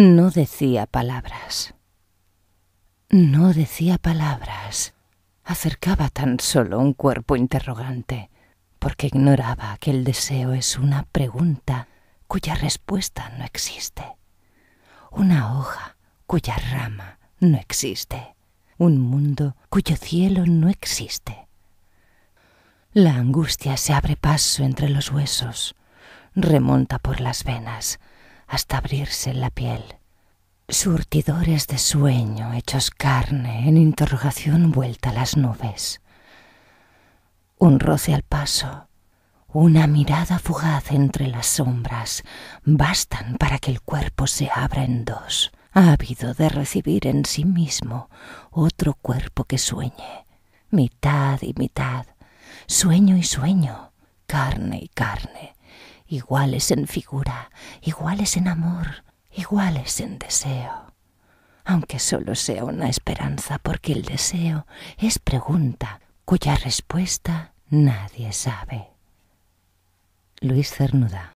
No decía palabras. No decía palabras. Acercaba tan solo un cuerpo interrogante, porque ignoraba que el deseo es una pregunta cuya respuesta no existe. Una hoja cuya rama no existe. Un mundo cuyo cielo no existe. La angustia se abre paso entre los huesos, remonta por las venas, hasta abrirse en la piel. Surtidores de sueño hechos carne en interrogación vuelta a las nubes. Un roce al paso, una mirada fugaz entre las sombras bastan para que el cuerpo se abra en dos, ávido de recibir en sí mismo otro cuerpo que sueñe, mitad y mitad, sueño y sueño, carne y carne, iguales en figura, iguales en amor, iguales en deseo, aunque solo sea una esperanza, porque el deseo es pregunta cuya respuesta nadie sabe. Luis Cernuda